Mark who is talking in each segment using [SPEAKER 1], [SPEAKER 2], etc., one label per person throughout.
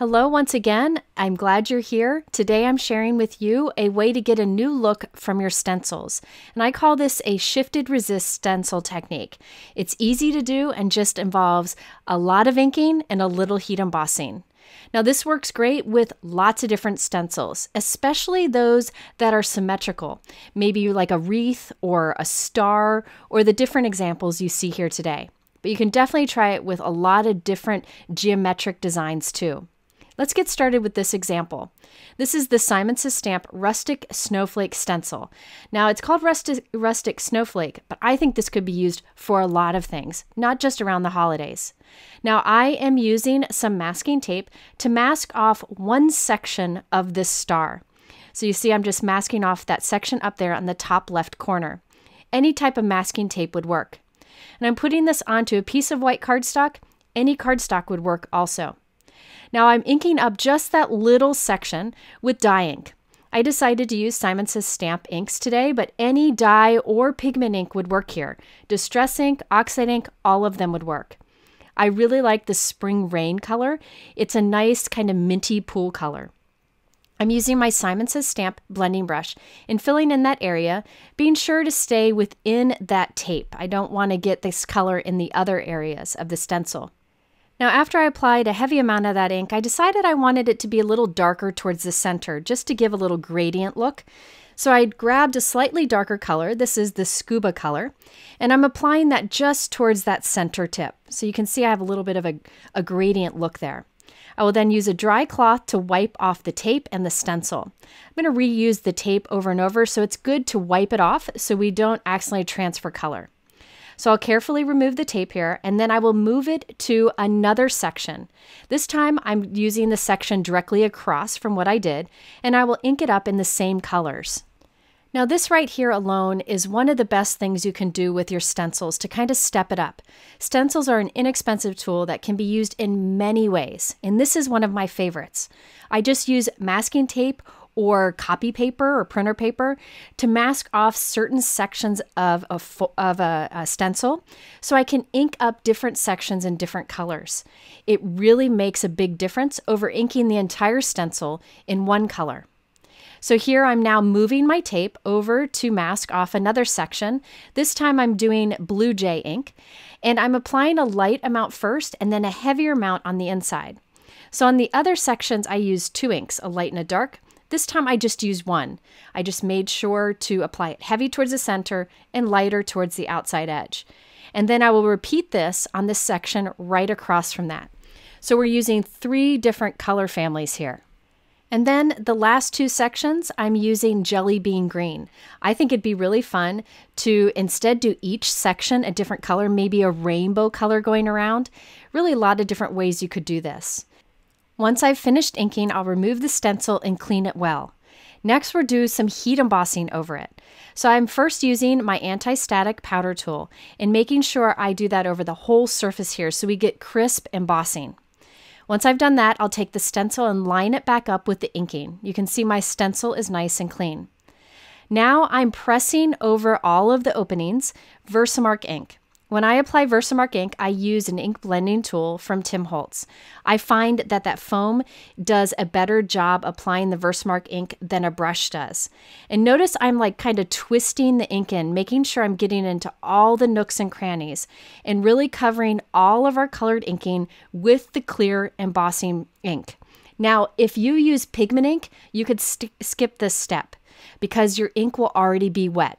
[SPEAKER 1] Hello, once again. I'm glad you're here. Today I'm sharing with you a way to get a new look from your stencils. And I call this a shifted resist stencil technique. It's easy to do and just involves a lot of inking and a little heat embossing. Now, this works great with lots of different stencils, especially those that are symmetrical, maybe like a wreath or a star or the different examples you see here today. But you can definitely try it with a lot of different geometric designs too. Let's get started with this example. This is the Simon Says Stamp Rustic Snowflake Stencil. Now it's called rustic, rustic Snowflake, but I think this could be used for a lot of things, not just around the holidays. Now I am using some masking tape to mask off one section of this star. So you see I'm just masking off that section up there on the top left corner. Any type of masking tape would work. And I'm putting this onto a piece of white cardstock. Any cardstock would work also. Now I'm inking up just that little section with dye ink. I decided to use Simon Says stamp inks today, but any dye or pigment ink would work here. Distress ink, oxide ink, all of them would work. I really like the spring rain color. It's a nice kind of minty pool color. I'm using my Simon Says Stamp blending brush and filling in that area, being sure to stay within that tape. I don't want to get this color in the other areas of the stencil. Now, after I applied a heavy amount of that ink, I decided I wanted it to be a little darker towards the center, just to give a little gradient look. So I grabbed a slightly darker color, this is the scuba color, and I'm applying that just towards that center tip. So you can see I have a little bit of a, a gradient look there. I will then use a dry cloth to wipe off the tape and the stencil. I'm going to reuse the tape over and over, so it's good to wipe it off so we don't accidentally transfer color. So I'll carefully remove the tape here and then I will move it to another section. This time I'm using the section directly across from what I did and I will ink it up in the same colors. Now this right here alone is one of the best things you can do with your stencils to kind of step it up. Stencils are an inexpensive tool that can be used in many ways, and this is one of my favorites. I just use masking tape or copy paper or printer paper to mask off certain sections of a, fo- of a, a stencil so I can ink up different sections in different colors. It really makes a big difference over inking the entire stencil in one color. So here I'm now moving my tape over to mask off another section. This time I'm doing Blue Jay ink and I'm applying a light amount first and then a heavier amount on the inside. So on the other sections, I use two inks, a light and a dark. This time I just used one. I just made sure to apply it heavy towards the center and lighter towards the outside edge. And then I will repeat this on this section right across from that. So we're using three different color families here. And then the last two sections, I'm using Jelly Bean Green. I think it'd be really fun to instead do each section a different color, maybe a rainbow color going around. Really a lot of different ways you could do this. Once I've finished inking, I'll remove the stencil and clean it well. Next, we'll do some heat embossing over it. So I'm first using my anti-static powder tool and making sure I do that over the whole surface here so we get crisp embossing. Once I've done that, I'll take the stencil and line it back up with the inking. You can see my stencil is nice and clean. Now I'm pressing over all of the openings Versamark ink. When I apply Versamark ink, I use an ink blending tool from Tim Holtz. I find that that foam does a better job applying the Versamark ink than a brush does. And notice I'm like kind of twisting the ink in, making sure I'm getting into all the nooks and crannies and really covering all of our colored inking with the clear embossing ink. Now, if you use pigment ink, you could skip this step because your ink will already be wet.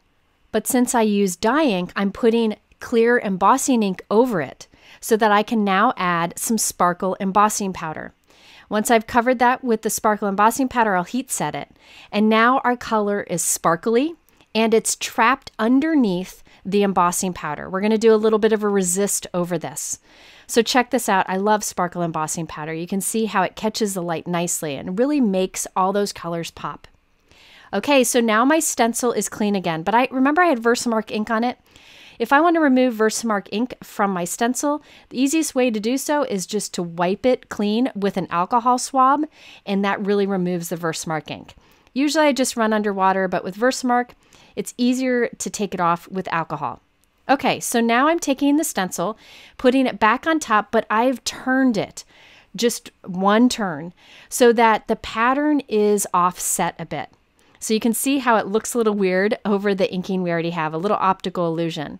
[SPEAKER 1] But since I use dye ink, I'm putting clear embossing ink over it so that I can now add some sparkle embossing powder. Once I've covered that with the sparkle embossing powder, I'll heat set it. And now our color is sparkly and it's trapped underneath the embossing powder. We're going to do a little bit of a resist over this. So check this out. I love sparkle embossing powder. You can see how it catches the light nicely and really makes all those colors pop. Okay, so now my stencil is clean again, but I remember I had Versamark ink on it. If I want to remove Versamark ink from my stencil, the easiest way to do so is just to wipe it clean with an alcohol swab, and that really removes the Versamark ink. Usually I just run under water, but with Versamark, it's easier to take it off with alcohol. Okay, so now I'm taking the stencil, putting it back on top, but I've turned it just one turn so that the pattern is offset a bit. So you can see how it looks a little weird over the inking we already have, a little optical illusion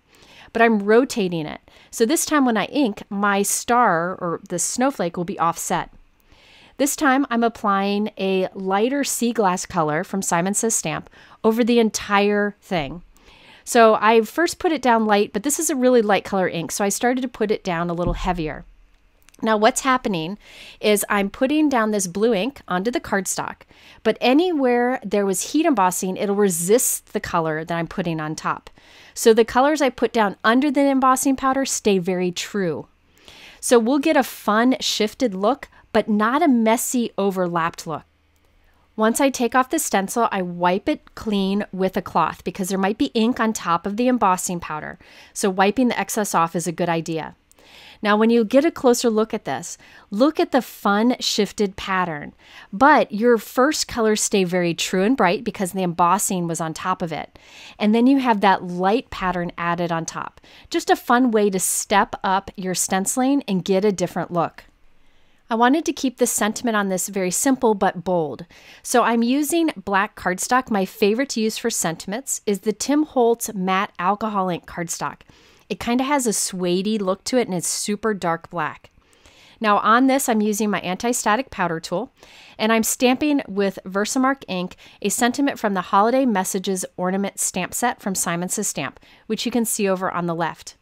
[SPEAKER 1] but I'm rotating it. So this time when I ink, my star or the snowflake will be offset. This time I'm applying a lighter sea glass color from Simon Says Stamp over the entire thing. So I first put it down light, but this is a really light color ink, so I started to put it down a little heavier. Now, what's happening is I'm putting down this blue ink onto the cardstock, but anywhere there was heat embossing, it'll resist the color that I'm putting on top. So the colors I put down under the embossing powder stay very true. So we'll get a fun shifted look, but not a messy overlapped look. Once I take off the stencil, I wipe it clean with a cloth because there might be ink on top of the embossing powder. So wiping the excess off is a good idea. Now, when you get a closer look at this, look at the fun shifted pattern. But your first colors stay very true and bright because the embossing was on top of it. And then you have that light pattern added on top. Just a fun way to step up your stenciling and get a different look. I wanted to keep the sentiment on this very simple but bold. So I'm using black cardstock. My favorite to use for sentiments is the Tim Holtz Matte Alcohol Ink cardstock. It kind of has a suede look to it and it's super dark black. Now on this, I'm using my anti-static powder tool and I'm stamping with Versamark ink a sentiment from the Holiday Messages ornament stamp set from Simon's Stamp, which you can see over on the left.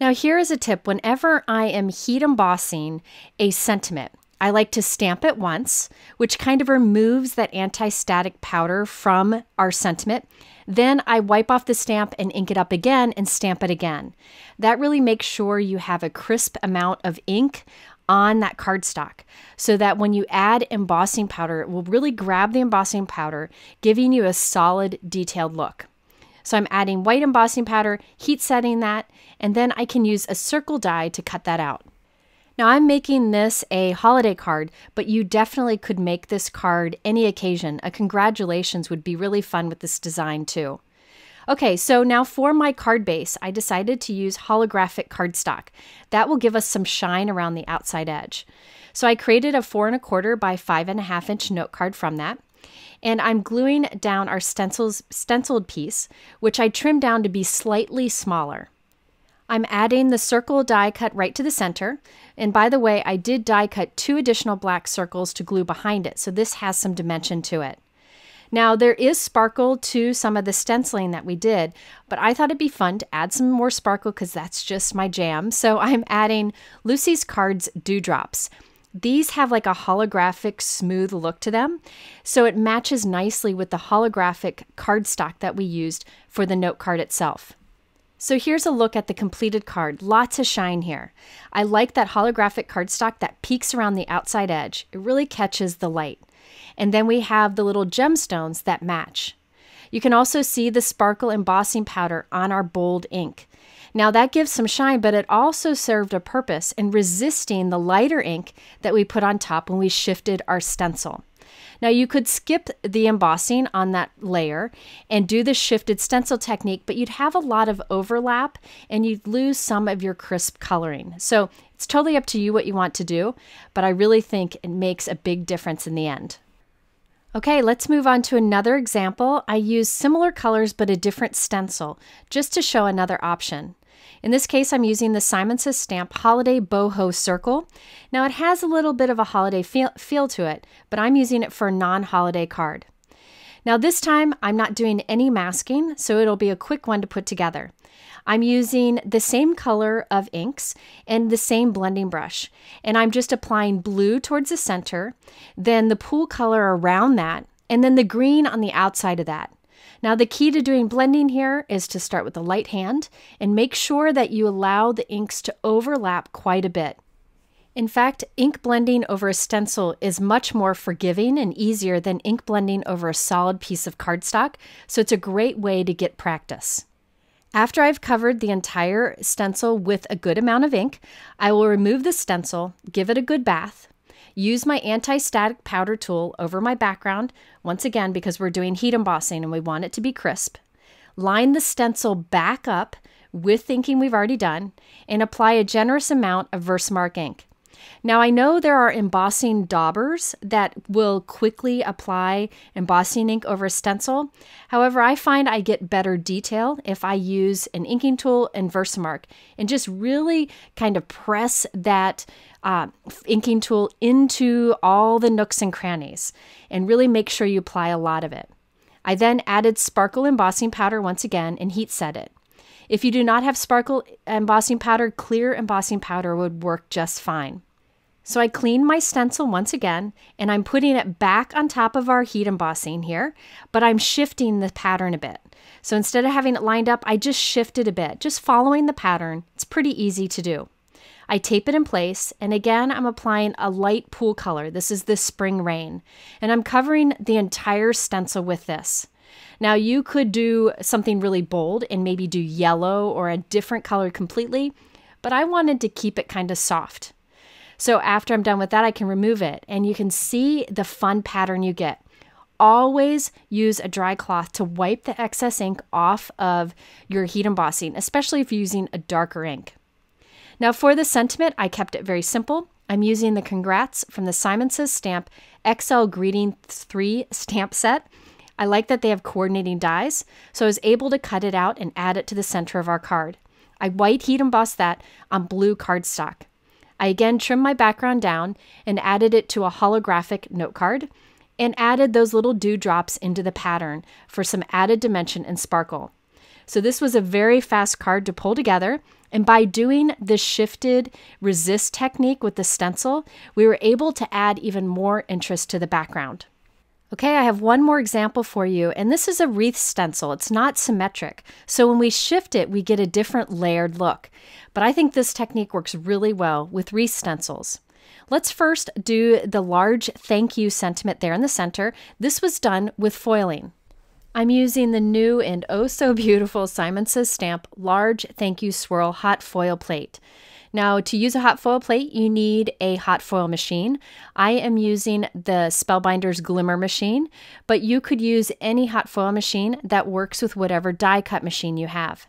[SPEAKER 1] Now here is a tip, whenever I am heat embossing a sentiment, I like to stamp it once, which kind of removes that anti-static powder from our sentiment then I wipe off the stamp and ink it up again and stamp it again. That really makes sure you have a crisp amount of ink on that cardstock so that when you add embossing powder, it will really grab the embossing powder, giving you a solid, detailed look. So I'm adding white embossing powder, heat setting that, and then I can use a circle die to cut that out. Now I'm making this a holiday card, but you definitely could make this card any occasion. A congratulations would be really fun with this design too. Okay, so now for my card base, I decided to use holographic cardstock. That will give us some shine around the outside edge. So I created a four and a quarter by five and a half inch note card from that. And I'm gluing down our stencils, stenciled piece, which I trimmed down to be slightly smaller. I'm adding the circle die cut right to the center. And by the way, I did die cut two additional black circles to glue behind it, so this has some dimension to it. Now, there is sparkle to some of the stenciling that we did, but I thought it'd be fun to add some more sparkle because that's just my jam. So I'm adding Lucy's Cards Dewdrops. These have like a holographic smooth look to them, so it matches nicely with the holographic cardstock that we used for the note card itself. So here's a look at the completed card. Lots of shine here. I like that holographic cardstock that peaks around the outside edge. It really catches the light. And then we have the little gemstones that match. You can also see the sparkle embossing powder on our bold ink. Now that gives some shine, but it also served a purpose in resisting the lighter ink that we put on top when we shifted our stencil. Now you could skip the embossing on that layer and do the shifted stencil technique, but you'd have a lot of overlap and you'd lose some of your crisp coloring. So it's totally up to you what you want to do, but I really think it makes a big difference in the end. Okay, let's move on to another example. I use similar colors but a different stencil just to show another option. In this case, I'm using the Simon Says Stamp Holiday Boho Circle. Now it has a little bit of a holiday feel, feel to it, but I'm using it for a non-holiday card. Now this time I'm not doing any masking, so it'll be a quick one to put together. I'm using the same color of inks and the same blending brush, and I'm just applying blue towards the center, then the pool color around that, and then the green on the outside of that. Now, the key to doing blending here is to start with a light hand and make sure that you allow the inks to overlap quite a bit. In fact, ink blending over a stencil is much more forgiving and easier than ink blending over a solid piece of cardstock, so it's a great way to get practice. After I've covered the entire stencil with a good amount of ink, I will remove the stencil, give it a good bath, Use my anti-static powder tool over my background, once again, because we're doing heat embossing and we want it to be crisp. Line the stencil back up with thinking we've already done and apply a generous amount of Versamark ink. Now, I know there are embossing daubers that will quickly apply embossing ink over a stencil. However, I find I get better detail if I use an inking tool and Versamark and just really kind of press that uh, inking tool into all the nooks and crannies and really make sure you apply a lot of it. I then added sparkle embossing powder once again and heat set it. If you do not have sparkle embossing powder, clear embossing powder would work just fine. So I cleaned my stencil once again and I'm putting it back on top of our heat embossing here, but I'm shifting the pattern a bit. So instead of having it lined up, I just shifted a bit, just following the pattern. It's pretty easy to do. I tape it in place, and again, I'm applying a light pool color. This is the spring rain, and I'm covering the entire stencil with this. Now, you could do something really bold and maybe do yellow or a different color completely, but I wanted to keep it kind of soft. So after I'm done with that, I can remove it and you can see the fun pattern you get. Always use a dry cloth to wipe the excess ink off of your heat embossing, especially if you're using a darker ink. Now, for the sentiment, I kept it very simple. I'm using the Congrats from the Simon Says Stamp XL Greeting 3 stamp set. I like that they have coordinating dies, so I was able to cut it out and add it to the center of our card. I white heat embossed that on blue cardstock. I again trimmed my background down and added it to a holographic note card and added those little dewdrops into the pattern for some added dimension and sparkle. So this was a very fast card to pull together and by doing the shifted resist technique with the stencil, we were able to add even more interest to the background. Okay, I have one more example for you, and this is a wreath stencil. It's not symmetric, so when we shift it, we get a different layered look. But I think this technique works really well with wreath stencils. Let's first do the large thank you sentiment there in the center. This was done with foiling. I'm using the new and oh so beautiful Simon Says Stamp Large Thank You Swirl Hot Foil Plate. Now, to use a hot foil plate, you need a hot foil machine. I am using the Spellbinders Glimmer machine, but you could use any hot foil machine that works with whatever die cut machine you have.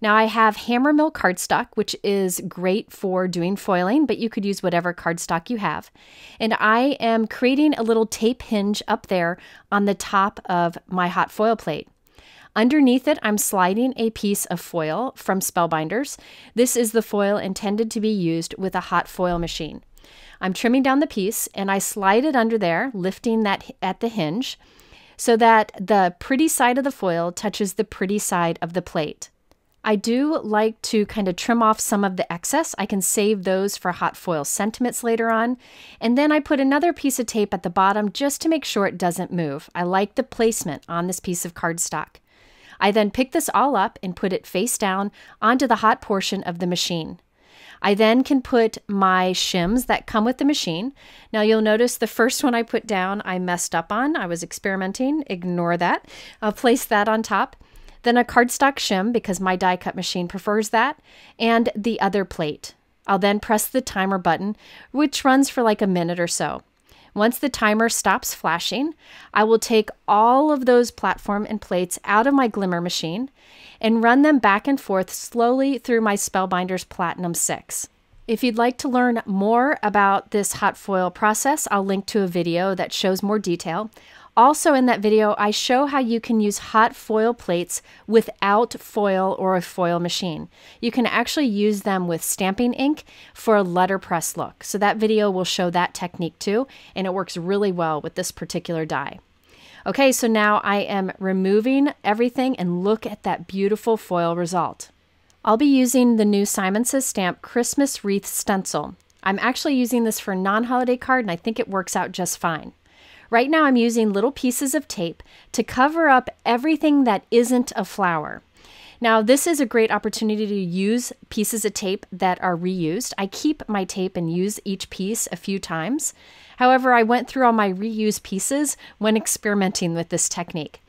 [SPEAKER 1] Now I have hammermill cardstock, which is great for doing foiling, but you could use whatever cardstock you have. And I am creating a little tape hinge up there on the top of my hot foil plate. Underneath it, I'm sliding a piece of foil from Spellbinders. This is the foil intended to be used with a hot foil machine. I'm trimming down the piece and I slide it under there, lifting that at the hinge so that the pretty side of the foil touches the pretty side of the plate. I do like to kind of trim off some of the excess. I can save those for hot foil sentiments later on. And then I put another piece of tape at the bottom just to make sure it doesn't move. I like the placement on this piece of cardstock. I then pick this all up and put it face down onto the hot portion of the machine. I then can put my shims that come with the machine. Now you'll notice the first one I put down I messed up on. I was experimenting, ignore that. I'll place that on top then a cardstock shim because my die cut machine prefers that, and the other plate. I'll then press the timer button, which runs for like a minute or so. Once the timer stops flashing, I will take all of those platform and plates out of my glimmer machine and run them back and forth slowly through my Spellbinders Platinum 6. If you'd like to learn more about this hot foil process, I'll link to a video that shows more detail. Also, in that video, I show how you can use hot foil plates without foil or a foil machine. You can actually use them with stamping ink for a letterpress look. So, that video will show that technique too, and it works really well with this particular die. Okay, so now I am removing everything and look at that beautiful foil result. I'll be using the new Simon Says Stamp Christmas Wreath Stencil. I'm actually using this for a non holiday card and I think it works out just fine. Right now I'm using little pieces of tape to cover up everything that isn't a flower. Now, this is a great opportunity to use pieces of tape that are reused. I keep my tape and use each piece a few times. However, I went through all my reused pieces when experimenting with this technique.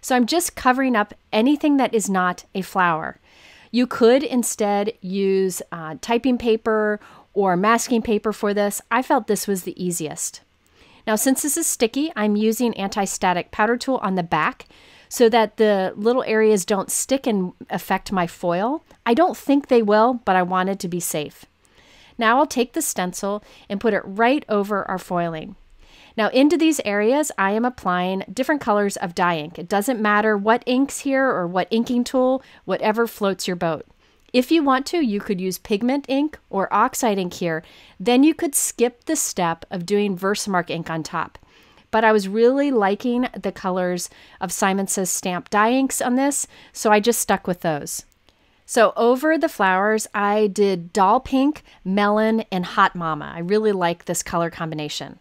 [SPEAKER 1] So I'm just covering up anything that is not a flower. You could instead use uh, typing paper or masking paper for this. I felt this was the easiest. Now, since this is sticky, I'm using anti-static powder tool on the back so that the little areas don't stick and affect my foil. I don't think they will, but I wanted to be safe. Now I'll take the stencil and put it right over our foiling. Now into these areas, I am applying different colors of dye ink. It doesn't matter what inks here or what inking tool, whatever floats your boat. If you want to, you could use pigment ink or oxide ink here. Then you could skip the step of doing Versamark ink on top. But I was really liking the colors of Simon Says stamp dye inks on this, so I just stuck with those. So over the flowers, I did doll pink, melon, and hot mama. I really like this color combination.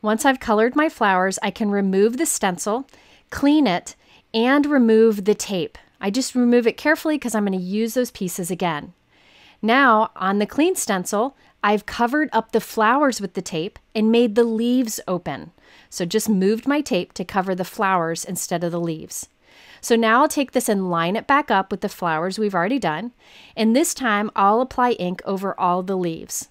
[SPEAKER 1] Once I've colored my flowers, I can remove the stencil, clean it, and remove the tape. I just remove it carefully because I'm going to use those pieces again. Now, on the clean stencil, I've covered up the flowers with the tape and made the leaves open. So just moved my tape to cover the flowers instead of the leaves. So now I'll take this and line it back up with the flowers we've already done. And this time I'll apply ink over all the leaves.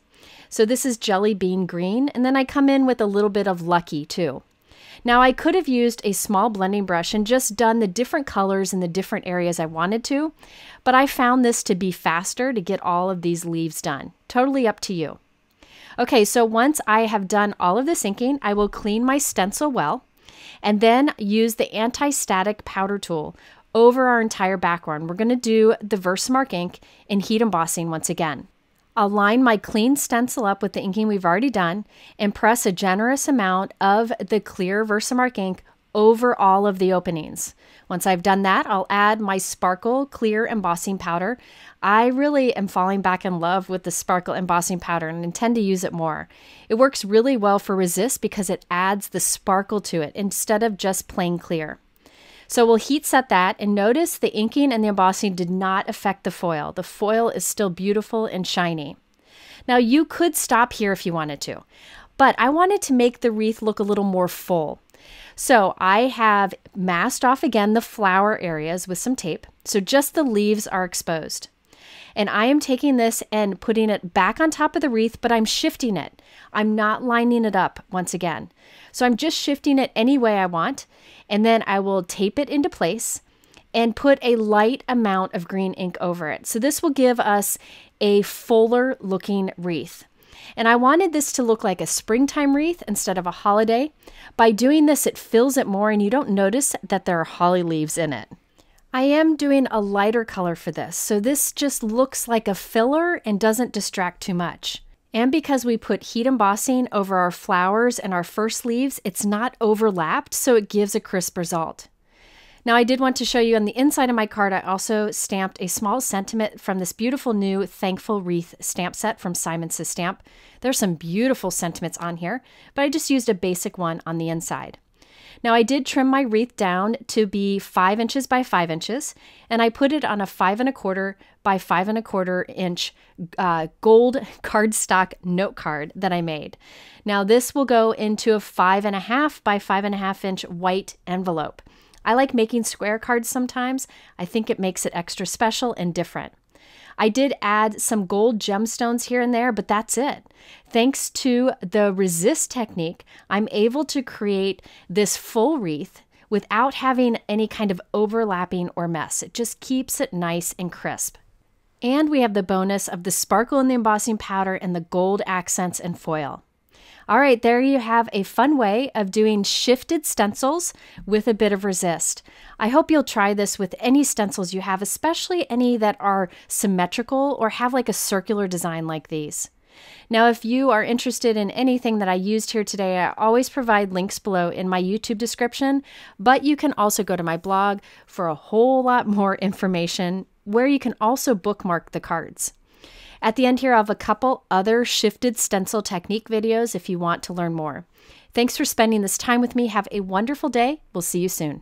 [SPEAKER 1] So this is Jelly Bean Green. And then I come in with a little bit of Lucky too. Now I could have used a small blending brush and just done the different colors in the different areas I wanted to, but I found this to be faster to get all of these leaves done. Totally up to you. Okay, so once I have done all of this inking, I will clean my stencil well and then use the anti-static powder tool over our entire background. We're gonna do the Versamark ink in heat embossing once again align my clean stencil up with the inking we've already done and press a generous amount of the clear Versamark ink over all of the openings. Once I've done that, I'll add my sparkle clear embossing powder. I really am falling back in love with the sparkle embossing powder and intend to use it more. It works really well for resist because it adds the sparkle to it instead of just plain clear. So we'll heat set that and notice the inking and the embossing did not affect the foil. The foil is still beautiful and shiny. Now you could stop here if you wanted to, but I wanted to make the wreath look a little more full. So I have masked off again the flower areas with some tape. So just the leaves are exposed. And I am taking this and putting it back on top of the wreath, but I'm shifting it. I'm not lining it up once again. So I'm just shifting it any way I want. And then I will tape it into place and put a light amount of green ink over it. So this will give us a fuller looking wreath. And I wanted this to look like a springtime wreath instead of a holiday. By doing this, it fills it more and you don't notice that there are holly leaves in it. I am doing a lighter color for this, so this just looks like a filler and doesn't distract too much. And because we put heat embossing over our flowers and our first leaves, it's not overlapped, so it gives a crisp result. Now I did want to show you on the inside of my card, I also stamped a small sentiment from this beautiful new Thankful Wreath stamp set from Simon Says Stamp. There's some beautiful sentiments on here, but I just used a basic one on the inside. Now I did trim my wreath down to be five inches by five inches, and I put it on a five and a quarter by five and a quarter inch uh, gold cardstock note card that I made. Now this will go into a five and a half by five and a half inch white envelope. I like making square cards sometimes. I think it makes it extra special and different. I did add some gold gemstones here and there, but that's it. Thanks to the resist technique, I'm able to create this full wreath without having any kind of overlapping or mess. It just keeps it nice and crisp. And we have the bonus of the sparkle in the embossing powder and the gold accents and foil. All right, there you have a fun way of doing shifted stencils with a bit of resist. I hope you'll try this with any stencils you have, especially any that are symmetrical or have like a circular design like these. Now, if you are interested in anything that I used here today, I always provide links below in my YouTube description, but you can also go to my blog for a whole lot more information where you can also bookmark the cards. At the end here, i have a couple other shifted stencil technique videos if you want to learn more. Thanks for spending this time with me. Have a wonderful day. We'll see you soon.